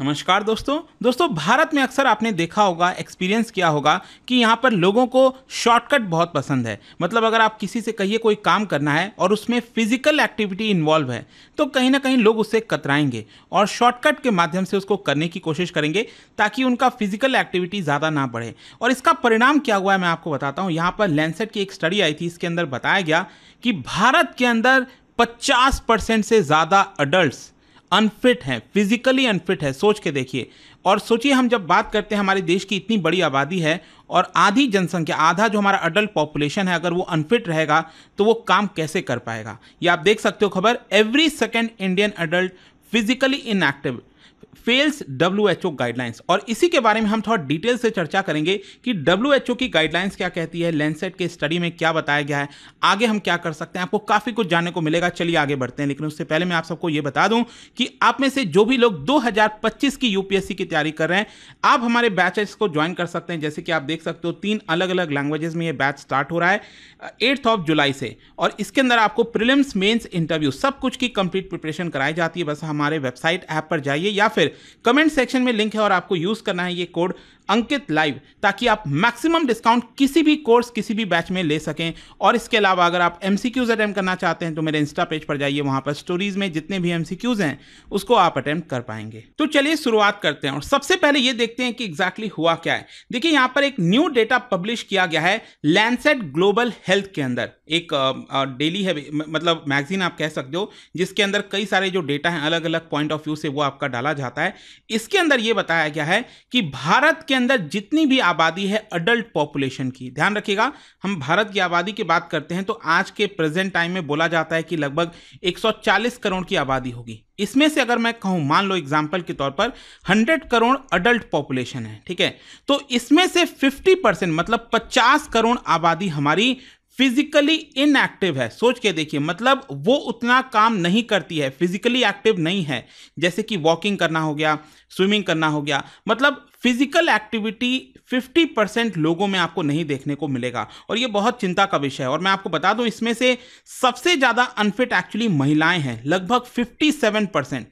नमस्कार दोस्तों दोस्तों भारत में अक्सर आपने देखा होगा एक्सपीरियंस किया होगा कि यहाँ पर लोगों को शॉर्टकट बहुत पसंद है मतलब अगर आप किसी से कहिए कोई काम करना है और उसमें फिजिकल एक्टिविटी इन्वॉल्व है तो कहीं ना कहीं लोग उससे कतराएंगे और शॉर्टकट के माध्यम से उसको करने की कोशिश करेंगे ताकि उनका फिजिकल एक्टिविटी ज़्यादा ना बढ़े और इसका परिणाम क्या हुआ है मैं आपको बताता हूँ यहाँ पर लैंडसेट की एक स्टडी आई थी इसके अंदर बताया गया कि भारत के अंदर पचास परसेंट से ज़्यादा अडल्ट अनफिट हैं फिजिकली अनफिट है सोच के देखिए और सोचिए हम जब बात करते हैं हमारे देश की इतनी बड़ी आबादी है और आधी जनसंख्या आधा जो हमारा अडल्ट पॉपुलेशन है अगर वो अनफिट रहेगा तो वो काम कैसे कर पाएगा ये आप देख सकते हो खबर every second Indian adult physically inactive fails W guidelines और इसी के बारे में हम थोड़ा डिटेल से चर्चा करेंगे कि डब्ल्यू की गाइडलाइंस क्या कहती है लेंसेट के स्टडी में क्या बताया गया है आगे हम क्या कर सकते हैं आपको काफ़ी कुछ जानने को मिलेगा चलिए आगे बढ़ते हैं लेकिन उससे पहले मैं आप सबको ये बता दूं कि आप में से जो भी लोग 2025 की यूपीएससी की तैयारी कर रहे हैं आप हमारे बैचेस को ज्वाइन कर सकते हैं जैसे कि आप देख सकते हो तीन अलग अलग लैंग्वेजेस में ये बैच स्टार्ट हो रहा है एट्थ ऑफ जुलाई से और इसके अंदर आपको प्रिलिम्स मेन्स इंटरव्यू सब कुछ की कंप्लीट प्रिपरेशन कराई जाती है बस हमारे वेबसाइट ऐप पर जाइए या या फिर कमेंट सेक्शन में लिंक है और आपको यूज़ करना है ये कोड अंकित लाइव ताकि आप मैक्सिमम डिस्काउंट किसी भी कोर्स किसी भी बैच में ले सकें और इसके अलावा अगर आप एम सी क्यूज़ अटैम्प्ट करना चाहते हैं तो मेरे इंस्टा पेज पर जाइए वहां पर स्टोरीज में जितने भी एम सी क्यूज़ हैं उसको आप अटैम्प्ट कर पाएंगे तो चलिए शुरुआत करते हैं और सबसे पहले ये देखते हैं कि एग्जैक्टली exactly हुआ क्या है देखिए यहाँ पर एक न्यू डेटा पब्लिश किया गया है लैंडसेट ग्लोबल हेल्थ के अंदर एक डेली है मतलब मैगजीन आप कह सकते हो जिसके अंदर कई सारे जो डेटा हैं अलग अलग पॉइंट ऑफ व्यू से वो आपका डाला जाता है इसके अंदर ये बताया गया है कि भारत के अंदर जितनी भी आबादी है अडल्ट पॉपुलेशन की ध्यान रखिएगा हम भारत की आबादी की बात करते हैं तो आज के प्रेजेंट टाइम में बोला जाता है कि लगभग 140 करोड़ की आबादी होगी इसमें से अगर मैं कहूँ मान लो एग्जाम्पल के तौर पर 100 करोड़ अडल्ट पॉपुलेशन है ठीक है तो इसमें से 50 परसेंट मतलब 50 करोड़ आबादी हमारी फिजिकली इनएक्टिव है सोच के देखिए मतलब वो उतना काम नहीं करती है फिजिकली एक्टिव नहीं है जैसे कि वॉकिंग करना हो गया स्विमिंग करना हो गया मतलब फिजिकल एक्टिविटी 50 परसेंट लोगों में आपको नहीं देखने को मिलेगा और ये बहुत चिंता का विषय है और मैं आपको बता दूं इसमें से सबसे ज़्यादा अनफिट एक्चुअली महिलाएं हैं लगभग 57 परसेंट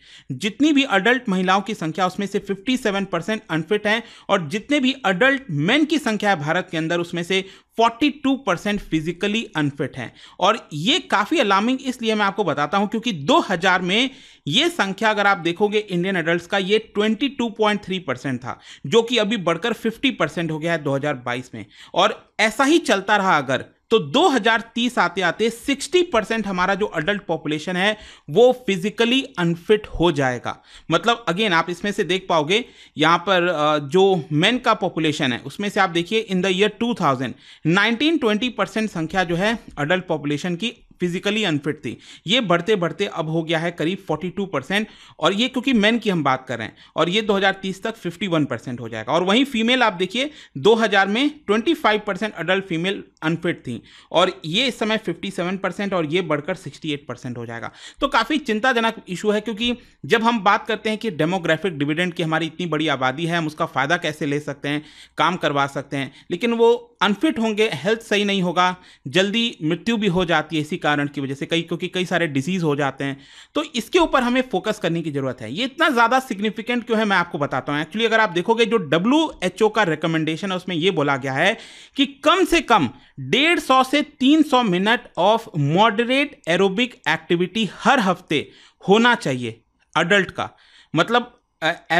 जितनी भी अडल्ट महिलाओं की संख्या उसमें से 57 परसेंट अनफिट हैं और जितने भी अडल्ट मेन की संख्या है भारत के अंदर उसमें से 42 परसेंट फिजिकली अनफिट हैं और ये काफ़ी अलार्मिंग इसलिए मैं आपको बताता हूँ क्योंकि 2000 में ये संख्या अगर आप देखोगे इंडियन अडल्ट का ये 22.3 परसेंट था जो कि अभी बढ़कर 50 परसेंट हो गया है 2022 में और ऐसा ही चलता रहा अगर तो 2030 आते आते 60 परसेंट हमारा जो अडल्ट पॉपुलेशन है वो फिजिकली अनफिट हो जाएगा मतलब अगेन आप इसमें से देख पाओगे यहाँ पर जो मेन का पॉपुलेशन है उसमें से आप देखिए इन द ईयर 2000 19 20 परसेंट संख्या जो है अडल्ट पॉपुलेशन की फिजिकली अनफिट थी ये बढ़ते बढ़ते अब हो गया है करीब 42 परसेंट और ये क्योंकि मेन की हम बात कर रहे हैं और ये 2030 तक 51 परसेंट हो जाएगा और वहीं फीमेल आप देखिए 2000 में 25 परसेंट अडल्ट फीमेल अनफिट थी और ये इस समय 57 परसेंट और ये बढ़कर 68 परसेंट हो जाएगा तो काफ़ी चिंताजनक इशू है क्योंकि जब हम बात करते हैं कि डेमोग्राफिक डिविडेंड की हमारी इतनी बड़ी आबादी है हम उसका फ़ायदा कैसे ले सकते हैं काम करवा सकते हैं लेकिन वो अनफिट होंगे हेल्थ सही नहीं होगा जल्दी मृत्यु भी हो जाती है इसी कारण की वजह से कई क्योंकि कई सारे डिसीज़ हो जाते हैं तो इसके ऊपर हमें फोकस करने की ज़रूरत है ये इतना ज़्यादा सिग्निफिकेंट क्यों है मैं आपको बताता हूं एक्चुअली अगर आप देखोगे जो डब्ल्यू का रिकमेंडेशन है उसमें यह बोला गया है कि कम से कम डेढ़ सौ से तीन सौ minute of moderate aerobic activity हर हफ्ते होना चाहिए अडल्ट का मतलब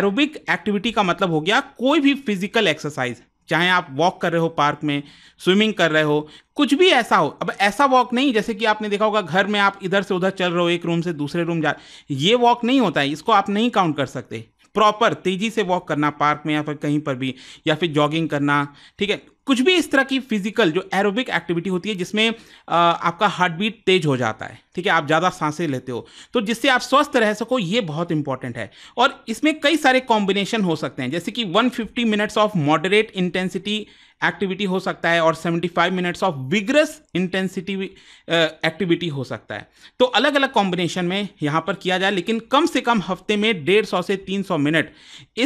एरोबिक एक्टिविटी का मतलब हो गया कोई भी फिजिकल एक्सरसाइज चाहे आप वॉक कर रहे हो पार्क में स्विमिंग कर रहे हो कुछ भी ऐसा हो अब ऐसा वॉक नहीं जैसे कि आपने देखा होगा घर में आप इधर से उधर चल रहे हो एक रूम से दूसरे रूम जा ये वॉक नहीं होता है इसको आप नहीं काउंट कर सकते प्रॉपर तेज़ी से वॉक करना पार्क में या फिर कहीं पर भी या फिर जॉगिंग करना ठीक है कुछ भी इस तरह की फिजिकल जो एरोबिक एक्टिविटी होती है जिसमें आपका हार्ट बीट तेज हो जाता है ठीक है आप ज़्यादा सांसें लेते हो तो जिससे आप स्वस्थ रह सको ये बहुत इंपॉर्टेंट है और इसमें कई सारे कॉम्बिनेशन हो सकते हैं जैसे कि 150 minutes of moderate intensity activity हो सकता है और 75 minutes of vigorous intensity activity हो सकता है तो अलग अलग कॉम्बिनेशन में यहाँ पर किया जाए लेकिन कम से कम हफ्ते में डेढ़ सौ से तीन सौ मिनट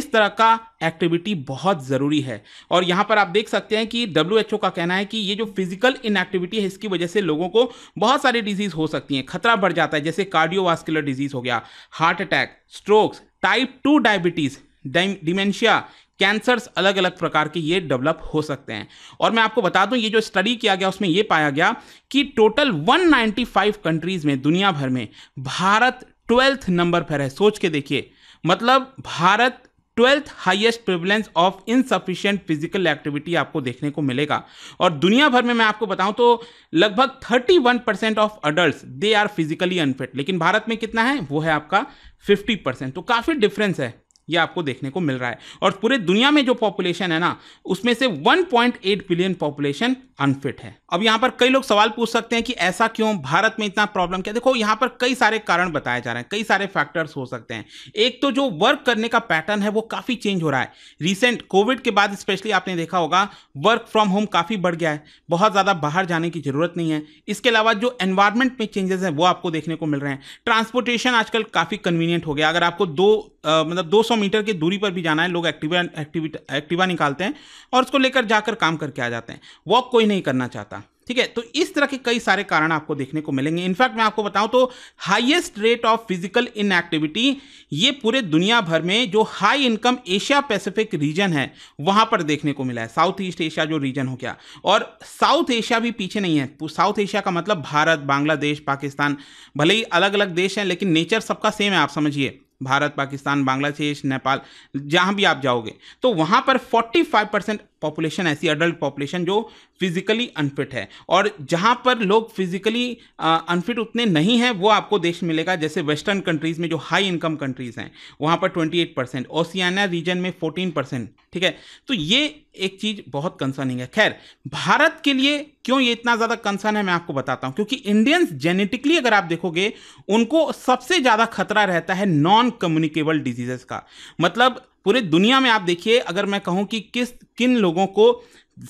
इस तरह का एक्टिविटी बहुत ज़रूरी है और यहाँ पर आप देख सकते हैं कि डब्ल्यू का कहना है कि ये जो फिजिकल इनएक्टिविटी है इसकी वजह से लोगों को बहुत सारी डिजीज़ हो सकती हैं है खतरा बढ़ जाता है जैसे कार्डियोवास्कुलर डिजीज हो गया heart attack strokes type two diabetes dementia cancers अलग अलग प्रकार के ये डेवलप हो सकते हैं और मैं आपको बता दूं ये जो स्टडी किया गया उसमें ये पाया गया कि टोटल 195 कंट्रीज़ में दुनिया भर में भारत ट्वेल्थ नंबर पर है सोच के देखिए मतलब Bharat twelfth highest prevalence of insufficient physical activity आपको देखने को मिलेगा और दुनिया भर में मैं आपको बताऊं तो लगभग 31 percent of adult they are physically unfit लेकिन भारत में कितना है वो है आपका 50 परसेंट तो काफ़ी डिफरेंस है ये आपको देखने को मिल रहा है और पूरे दुनिया में जो पॉपुलेशन है ना उसमें से 1.8 बिलियन पॉपुलेशन अनफिट है अब यहाँ पर कई लोग सवाल पूछ सकते हैं कि ऐसा क्यों भारत में इतना प्रॉब्लम क्या देखो यहाँ पर कई सारे कारण बताए जा रहे हैं कई सारे फैक्टर्स हो सकते हैं एक तो जो वर्क करने का पैटर्न है वो काफ़ी चेंज हो रहा है रिसेंट कोविड के बाद स्पेशली आपने देखा होगा वर्क फ्रॉम होम काफ़ी बढ़ गया है बहुत ज़्यादा बाहर जाने की ज़रूरत नहीं है इसके अलावा जो एनवायरमेंट में चेंजेस हैं वो आपको देखने को मिल रहे हैं ट्रांसपोर्टेशन आजकल काफ़ी कन्वीनियंट हो गया अगर आपको दो मतलब 200 मीटर की दूरी पर भी जाना है लोग एक्टिवा एक्टिविटी एक्टिवा निकालते हैं और उसको लेकर जाकर काम करके आ जाते हैं वॉक कोई नहीं करना चाहता ठीक है तो इस तरह के कई सारे कारण आपको देखने को मिलेंगे इनफैक्ट मैं आपको बताऊं तो highest rate of physical inactivity ये पूरे दुनिया भर में जो high income Asia Pacific region है वहां पर देखने को मिला है साउथ ईस्ट एशिया जो रीजन हो गया और साउथ एशिया भी पीछे नहीं है साउथ एशिया का मतलब भारत बांग्लादेश पाकिस्तान भले ही अलग अलग देश हैं लेकिन नेचर सबका सेम है आप समझिए भारत पाकिस्तान बांग्लादेश नेपाल जहाँ भी आप जाओगे तो वहाँ पर 45 परसेंट पॉपुलेशन ऐसी अडल्ट पॉपुलेशन जो फिजिकली अनफिट है और जहाँ पर लोग फिजिकली अनफिट उतने नहीं हैं वो आपको देश मिलेगा जैसे वेस्टर्न कंट्रीज़ में जो हाई इनकम कंट्रीज़ हैं वहाँ पर 28 परसेंट ओसियाना रीजन में 14 परसेंट ठीक है तो ये एक चीज़ बहुत कंसर्निंग है खैर भारत के लिए क्यों ये इतना ज़्यादा कंसर्न है मैं आपको बताता हूँ क्योंकि इंडियंस जेनेटिकली अगर आप देखोगे उनको सबसे ज़्यादा खतरा रहता है नॉन कम्युनिकेबल डिजीजेस का मतलब पूरे दुनिया में आप देखिए अगर मैं कहूँ कि किस किन लोगों को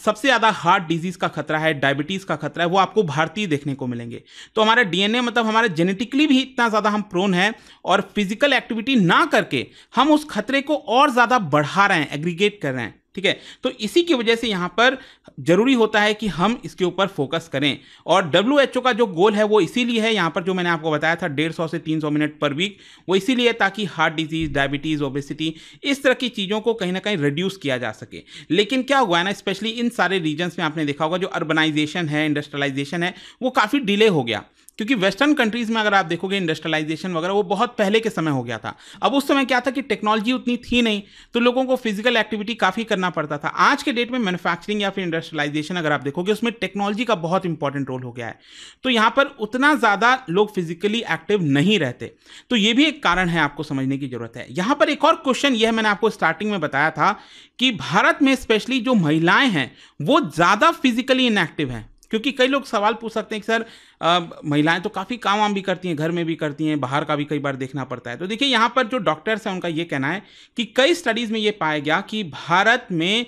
सबसे ज़्यादा हार्ट डिजीज़ का खतरा है डायबिटीज़ का खतरा है वो आपको भारतीय देखने को मिलेंगे तो हमारा डीएनए मतलब हमारे जेनेटिकली भी इतना ज़्यादा हम प्रोन हैं और फिजिकल एक्टिविटी ना करके हम उस खतरे को और ज़्यादा बढ़ा रहे हैं एग्रीगेट कर रहे हैं ठीक है तो इसी की वजह से यहाँ पर जरूरी होता है कि हम इसके ऊपर फोकस करें और डब्ल्यू का जो गोल है वो इसीलिए है यहाँ पर जो मैंने आपको बताया था डेढ़ सौ से तीन सौ मिनट पर वीक वो इसीलिए ताकि हार्ट डिजीज डायबिटीज़ ओबेसिटी इस तरह की चीज़ों को कहीं ना कहीं रिड्यूस किया जा सके लेकिन क्या हुआ है ना स्पेशली इन सारे रीजन्स में आपने देखा होगा जो अर्बनाइजेशन है इंडस्ट्रियलाइजेशन है वो काफ़ी डिले हो गया क्योंकि वेस्टर्न कंट्रीज में अगर आप देखोगे इंडस्ट्रियलाइजेशन वगैरह वो बहुत पहले के समय हो गया था अब उस समय क्या था कि टेक्नोलॉजी उतनी थी नहीं तो लोगों को फिजिकल एक्टिविटी काफ़ी करना पड़ता था आज के डेट में मैन्युफैक्चरिंग या फिर इंडस्ट्रियलाइजेशन अगर आप देखोगे उसमें टेक्नोलॉजी का बहुत इंपॉर्टेंट रोल हो गया है तो यहाँ पर उतना ज़्यादा लोग फिजिकली एक्टिव नहीं रहते तो ये भी एक कारण है आपको समझने की ज़रूरत है यहाँ पर एक और क्वेश्चन यह मैंने आपको स्टार्टिंग में बताया था कि भारत में स्पेशली जो महिलाएं हैं वो ज़्यादा फिजिकली इनएक्टिव हैं क्योंकि कई लोग सवाल पूछ सकते हैं कि सर महिलाएं तो काफ़ी काम वाम भी करती हैं घर में भी करती हैं बाहर का भी कई बार देखना पड़ता है तो देखिए यहाँ पर जो डॉक्टर्स हैं उनका ये कहना है कि कई स्टडीज़ में ये पाया गया कि भारत में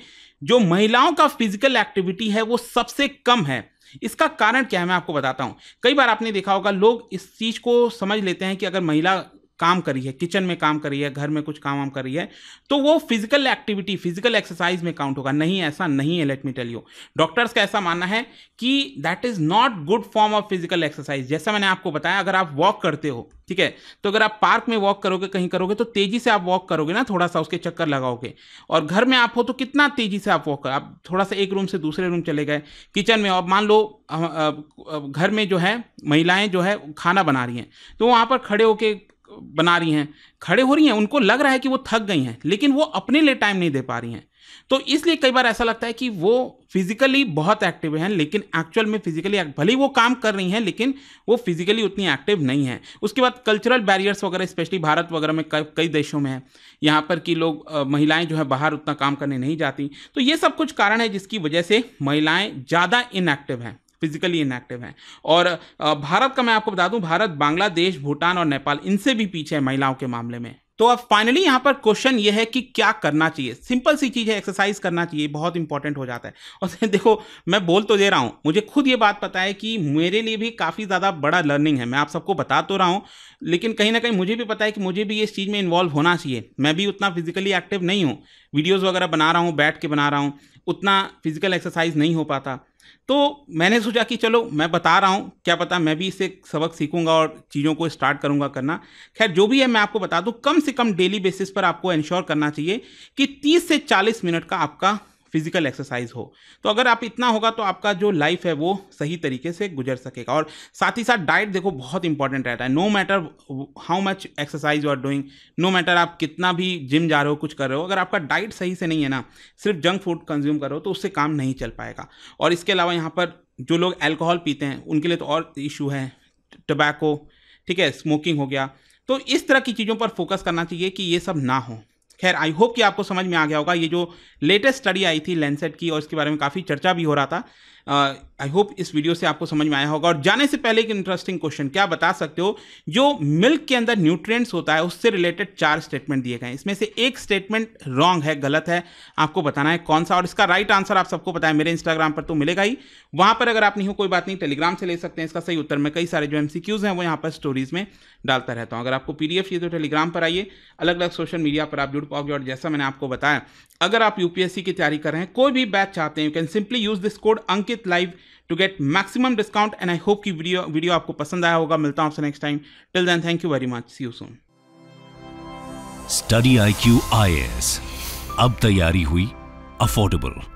जो महिलाओं का फिजिकल एक्टिविटी है वो सबसे कम है इसका कारण क्या है मैं आपको बताता हूँ कई बार आपने देखा होगा लोग इस चीज़ को समझ लेते हैं कि अगर महिला काम करी है किचन में काम करी है घर में कुछ काम वाम करी है तो वो फिजिकल एक्टिविटी फिजिकल एक्सरसाइज में काउंट होगा नहीं ऐसा नहीं है let me tell you doctors का ऐसा मानना है कि that is not good form of physical exercise जैसा मैंने आपको बताया अगर आप वॉक करते हो ठीक है तो अगर आप पार्क में वॉक करोगे कहीं करोगे तो तेजी से आप वॉक करोगे ना थोड़ा सा उसके चक्कर लगाओगे और घर में आप हो तो कितना तेजी से आप वॉक कर आप थोड़ा सा एक रूम से दूसरे रूम चले गए किचन में और मान लो घर में जो है महिलाएं जो है खाना बना रही हैं तो वहाँ पर खड़े होकर बना रही हैं खड़े हो रही हैं उनको लग रहा है कि वो थक गई हैं लेकिन वो अपने लिए टाइम नहीं दे पा रही हैं तो इसलिए कई बार ऐसा लगता है कि वो फिजिकली बहुत एक्टिव हैं लेकिन एक्चुअल में फिजिकली भले ही वो काम कर रही हैं लेकिन वो फिजिकली उतनी एक्टिव नहीं है उसके बाद कल्चरल बैरियर्स वगैरह स्पेशली भारत वगैरह में कई देशों में है यहाँ पर कि लोग महिलाएं जो है बाहर उतना काम करने नहीं जाती तो ये सब कुछ कारण है जिसकी वजह से महिलाएं ज़्यादा इनएक्टिव हैं फिजिकली इनएक्टिव हैं और भारत का मैं आपको बता दूं भारत बांग्लादेश भूटान और नेपाल इनसे भी पीछे है महिलाओं के मामले में तो अब फाइनली यहाँ पर क्वेश्चन ये है कि क्या करना चाहिए सिंपल सी चीज़ है एक्सरसाइज करना चाहिए बहुत इंपॉर्टेंट हो जाता है और देखो मैं बोल तो दे रहा हूँ मुझे खुद ये बात पता है कि मेरे लिए भी काफ़ी ज़्यादा बड़ा लर्निंग है मैं आप सबको बता तो रहा हूँ लेकिन कहीं ना कहीं मुझे भी पता है कि मुझे भी इस चीज़ में इन्वॉल्व होना चाहिए मैं भी उतना फिजिकली एक्टिव नहीं हूँ वीडियोज़ वगैरह बना रहा हूँ बैठ के बना रहा हूँ उतना फिजिकल एक्सरसाइज नहीं हो पाता तो मैंने सोचा कि चलो मैं बता रहा हूँ क्या पता मैं भी इससे सबक सीखूंगा और चीज़ों को स्टार्ट करूँगा करना खैर जो भी है मैं आपको बता दूँ कम से कम डेली बेसिस पर आपको इंश्योर करना चाहिए कि 30 से 40 मिनट का आपका फिजिकल एक्सरसाइज हो तो अगर आप इतना होगा तो आपका जो लाइफ है वो सही तरीके से गुजर सकेगा और साथ ही साथ डाइट देखो बहुत इंपॉर्टेंट रहता है no matter how much exercise you are doing no matter आप कितना भी जिम जा रहे हो कुछ कर रहे हो अगर आपका डाइट सही से नहीं है ना सिर्फ जंक फूड कंज्यूम करो तो उससे काम नहीं चल पाएगा और इसके अलावा यहाँ पर जो लोग एल्कोहल पीते हैं उनके लिए तो और इशू है टबैको ठीक है स्मोकिंग हो गया तो इस तरह की चीज़ों पर फोकस करना चाहिए कि ये सब ना हो खैर आई होप कि आपको समझ में आ गया होगा ये जो लेटेस्ट स्टडी आई थी लेंसेट की और इसके बारे में काफ़ी चर्चा भी हो रहा था आई होप इस वीडियो से आपको समझ में आया होगा और जाने से पहले एक इंटरेस्टिंग क्वेश्चन क्या बता सकते हो जो मिल्क के अंदर न्यूट्रिएंट्स होता है उससे रिलेटेड चार स्टेटमेंट दिए गए हैं इसमें से एक स्टेटमेंट रॉन्ग है गलत है आपको बताना है कौन सा और इसका राइट आंसर आप सबको बताया मेरे इंस्टाग्राम पर तो मिलेगा ही वहां पर अगर आप नहीं हो कोई बात नहीं टेलीग्राम से ले सकते हैं इसका सही उत्तर में कई सारे जो एम हैं वो यहाँ पर स्टोरीज में डालता रहता हूँ अगर आपको पी चाहिए तो टेलीग्राम पर आइए अलग अलग सोशल मीडिया पर आप जुड़ पाओगे और जैसा मैंने आपको बताया अगर आप यूपीएससी की तैयारी कर रहे हैं कोई भी बैच चाहते हैं you can simply use this code Ankit Aniket live to get maximum discount and I hope की वीडियो वीडियो आपको पसंद आया होगा मिलता हूं आपसे next time till then thank you very much see you soon study I Q I A S तैयारी हुई अफोर्डेबल